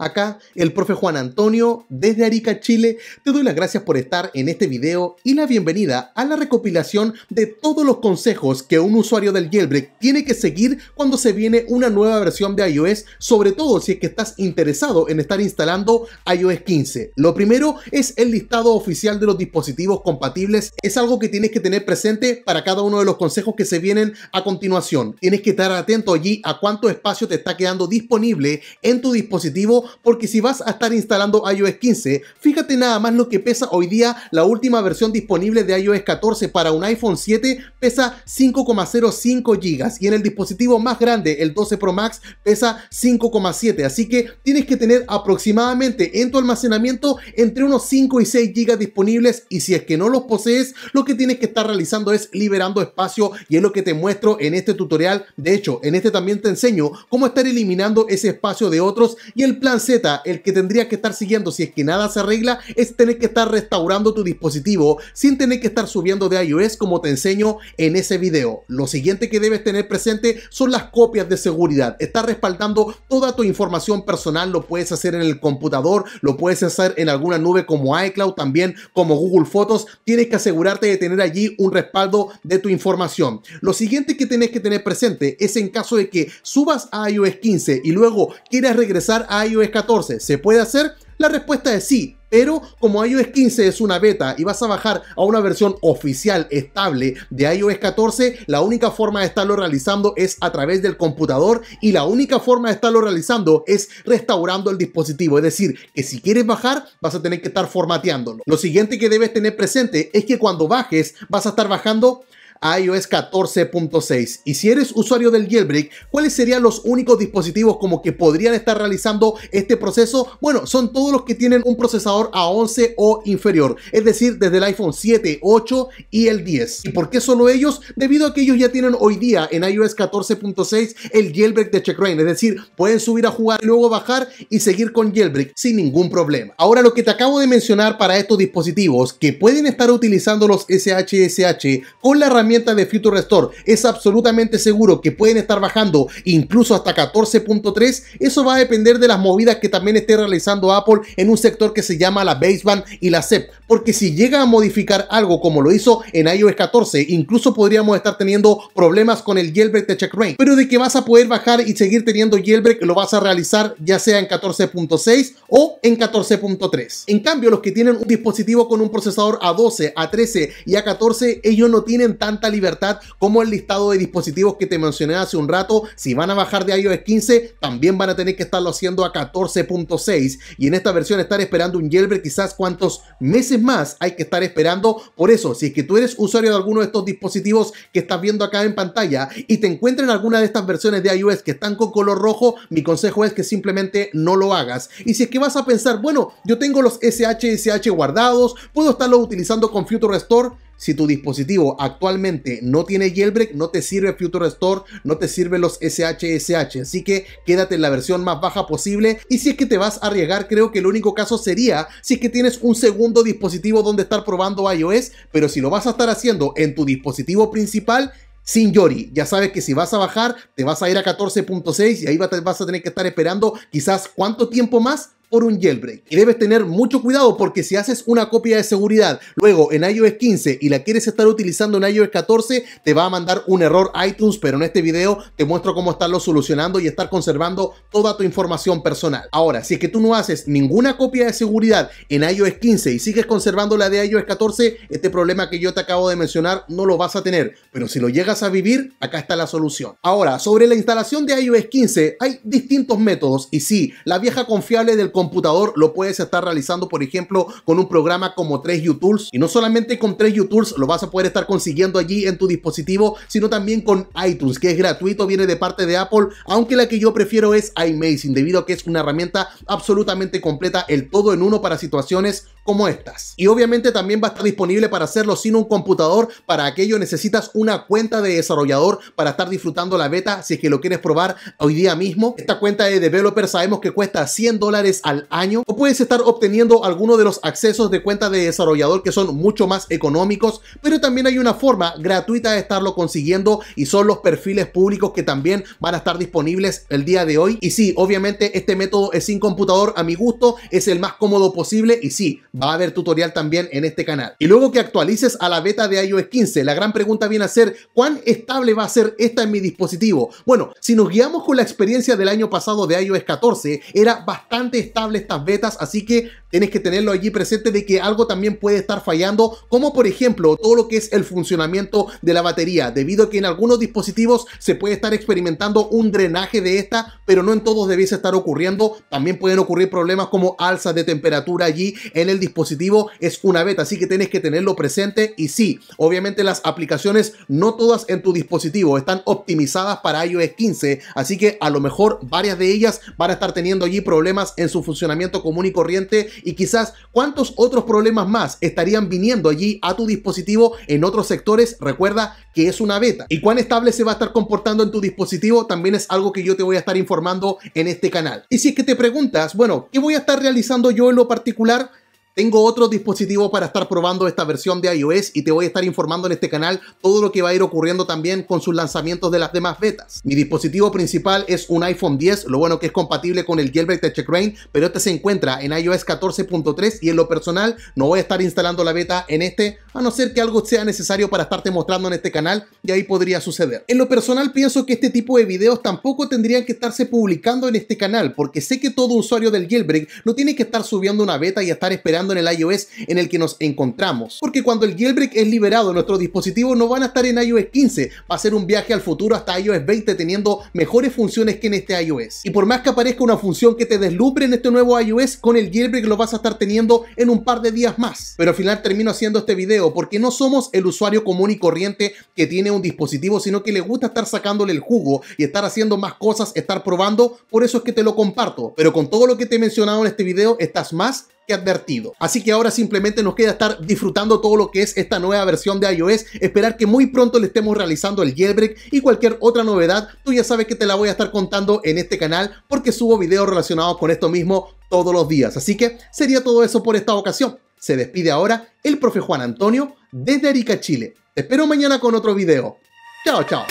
Acá el profe Juan Antonio desde Arica, Chile. Te doy las gracias por estar en este video y la bienvenida a la recopilación de todos los consejos que un usuario del jailbreak tiene que seguir cuando se viene una nueva versión de iOS, sobre todo si es que estás interesado en estar instalando iOS 15. Lo primero es el listado oficial de los dispositivos compatibles. Es algo que tienes que tener presente para cada uno de los consejos que se vienen a continuación. Tienes que estar atento allí a cuánto espacio te está quedando disponible en tu dispositivo porque si vas a estar instalando iOS 15, fíjate nada más lo que pesa hoy día la última versión disponible de iOS 14 para un iPhone 7 pesa 5,05 GB y en el dispositivo más grande, el 12 Pro Max, pesa 5,7, así que tienes que tener aproximadamente en tu almacenamiento entre unos 5 y 6 GB disponibles y si es que no los posees, lo que tienes que estar realizando es liberando espacio y es lo que te muestro en este tutorial. De hecho, en este también te enseño cómo estar eliminando ese espacio de otros y el plan Z, el que tendría que estar siguiendo si es que nada se arregla, es tener que estar restaurando tu dispositivo sin tener que estar subiendo de iOS como te enseño en ese video. Lo siguiente que debes tener presente son las copias de seguridad. estar respaldando toda tu información personal, lo puedes hacer en el computador, lo puedes hacer en alguna nube como iCloud, también como Google Fotos. Tienes que asegurarte de tener allí un respaldo de tu información. Lo siguiente que tienes que tener presente es en caso de que subas a iOS 15 y luego quieras regresar a iOS iOS 14 se puede hacer, la respuesta es sí, pero como iOS 15 es una beta y vas a bajar a una versión oficial estable de iOS 14, la única forma de estarlo realizando es a través del computador y la única forma de estarlo realizando es restaurando el dispositivo. Es decir, que si quieres bajar vas a tener que estar formateándolo. Lo siguiente que debes tener presente es que cuando bajes vas a estar bajando iOS 14.6. Y si eres usuario del jailbreak, ¿cuáles serían los únicos dispositivos como que podrían estar realizando este proceso? Bueno, son todos los que tienen un procesador A11 o inferior, es decir, desde el iPhone 7, 8 y el 10. ¿Y por qué solo ellos? Debido a que ellos ya tienen hoy día en iOS 14.6 el jailbreak de checkrain es decir, pueden subir a jugar, luego bajar y seguir con jailbreak sin ningún problema. Ahora, lo que te acabo de mencionar para estos dispositivos que pueden estar utilizando los SHSH con la herramienta de Future Restore es absolutamente seguro que pueden estar bajando incluso hasta 14.3, eso va a depender de las movidas que también esté realizando Apple en un sector que se llama la baseband y la SEP, porque si llega a modificar algo como lo hizo en iOS 14, incluso podríamos estar teniendo problemas con el jailbreak de Rain. pero de que vas a poder bajar y seguir teniendo jailbreak lo vas a realizar ya sea en 14.6 o en 14.3. En cambio, los que tienen un dispositivo con un procesador a 12, a 13 y a 14, ellos no tienen tanto libertad como el listado de dispositivos que te mencioné hace un rato. Si van a bajar de iOS 15, también van a tener que estarlo haciendo a 14.6 y en esta versión estar esperando un jailbreak quizás cuántos meses más hay que estar esperando. Por eso, si es que tú eres usuario de alguno de estos dispositivos que estás viendo acá en pantalla y te encuentras en alguna de estas versiones de iOS que están con color rojo, mi consejo es que simplemente no lo hagas. Y si es que vas a pensar, bueno, yo tengo los SHSH guardados, puedo estarlo utilizando con Future Restore si tu dispositivo actualmente no tiene jailbreak, no te sirve Future Store, no te sirve los SHSH. Así que quédate en la versión más baja posible. Y si es que te vas a arriesgar, creo que el único caso sería si es que tienes un segundo dispositivo donde estar probando iOS. Pero si lo vas a estar haciendo en tu dispositivo principal, sin Yori. Ya sabes que si vas a bajar, te vas a ir a 14.6 y ahí vas a tener que estar esperando quizás cuánto tiempo más por un jailbreak. Y debes tener mucho cuidado porque si haces una copia de seguridad luego en iOS 15 y la quieres estar utilizando en iOS 14, te va a mandar un error iTunes, pero en este video te muestro cómo estarlo solucionando y estar conservando toda tu información personal. Ahora, si es que tú no haces ninguna copia de seguridad en iOS 15 y sigues conservando la de iOS 14, este problema que yo te acabo de mencionar no lo vas a tener, pero si lo llegas a vivir, acá está la solución. Ahora, sobre la instalación de iOS 15, hay distintos métodos y si la vieja confiable del computador, lo puedes estar realizando, por ejemplo, con un programa como 3U Tools. Y no solamente con 3U Tools lo vas a poder estar consiguiendo allí en tu dispositivo, sino también con iTunes, que es gratuito, viene de parte de Apple, aunque la que yo prefiero es iMazing, debido a que es una herramienta absolutamente completa, el todo en uno para situaciones como estas. Y obviamente también va a estar disponible para hacerlo sin un computador, para aquello necesitas una cuenta de desarrollador para estar disfrutando la beta si es que lo quieres probar hoy día mismo. Esta cuenta de developer sabemos que cuesta 100 dólares año o puedes estar obteniendo algunos de los accesos de cuenta de desarrollador que son mucho más económicos, pero también hay una forma gratuita de estarlo consiguiendo y son los perfiles públicos que también van a estar disponibles el día de hoy. Y sí, obviamente este método es sin computador a mi gusto, es el más cómodo posible y sí, va a haber tutorial también en este canal. Y luego que actualices a la beta de iOS 15, la gran pregunta viene a ser ¿cuán estable va a ser esta en mi dispositivo? Bueno, si nos guiamos con la experiencia del año pasado de iOS 14, era bastante estable estas betas, así que tienes que tenerlo allí presente de que algo también puede estar fallando, como por ejemplo todo lo que es el funcionamiento de la batería, debido a que en algunos dispositivos se puede estar experimentando un drenaje de esta, pero no en todos debiese estar ocurriendo. También pueden ocurrir problemas como alzas de temperatura allí en el dispositivo, es una beta, así que tienes que tenerlo presente y sí, obviamente las aplicaciones no todas en tu dispositivo están optimizadas para iOS 15, así que a lo mejor varias de ellas van a estar teniendo allí problemas en su funcionamiento común y corriente y quizás cuántos otros problemas más estarían viniendo allí a tu dispositivo en otros sectores. Recuerda que es una beta y cuán estable se va a estar comportando en tu dispositivo también es algo que yo te voy a estar informando en este canal. Y si es que te preguntas, bueno, ¿qué voy a estar realizando yo en lo particular? Tengo otro dispositivo para estar probando esta versión de iOS y te voy a estar informando en este canal todo lo que va a ir ocurriendo también con sus lanzamientos de las demás betas. Mi dispositivo principal es un iPhone 10, lo bueno que es compatible con el jailbreak de Rain, pero este se encuentra en iOS 14.3 y en lo personal no voy a estar instalando la beta en este, a no ser que algo sea necesario para estarte mostrando en este canal y ahí podría suceder. En lo personal pienso que este tipo de videos tampoco tendrían que estarse publicando en este canal porque sé que todo usuario del jailbreak no tiene que estar subiendo una beta y estar esperando en el iOS en el que nos encontramos. Porque cuando el jailbreak es liberado, nuestro dispositivo no van a estar en iOS 15, va a ser un viaje al futuro hasta iOS 20 teniendo mejores funciones que en este iOS. Y por más que aparezca una función que te deslumbre en este nuevo iOS, con el jailbreak lo vas a estar teniendo en un par de días más. Pero al final termino haciendo este video porque no somos el usuario común y corriente que tiene un dispositivo, sino que le gusta estar sacándole el jugo y estar haciendo más cosas, estar probando, por eso es que te lo comparto. Pero con todo lo que te he mencionado en este video, estás más advertido. Así que ahora simplemente nos queda estar disfrutando todo lo que es esta nueva versión de iOS, esperar que muy pronto le estemos realizando el jailbreak y cualquier otra novedad, tú ya sabes que te la voy a estar contando en este canal porque subo videos relacionados con esto mismo todos los días. Así que sería todo eso por esta ocasión. Se despide ahora el profe Juan Antonio desde Arica, Chile. Te espero mañana con otro video. Chao, chao.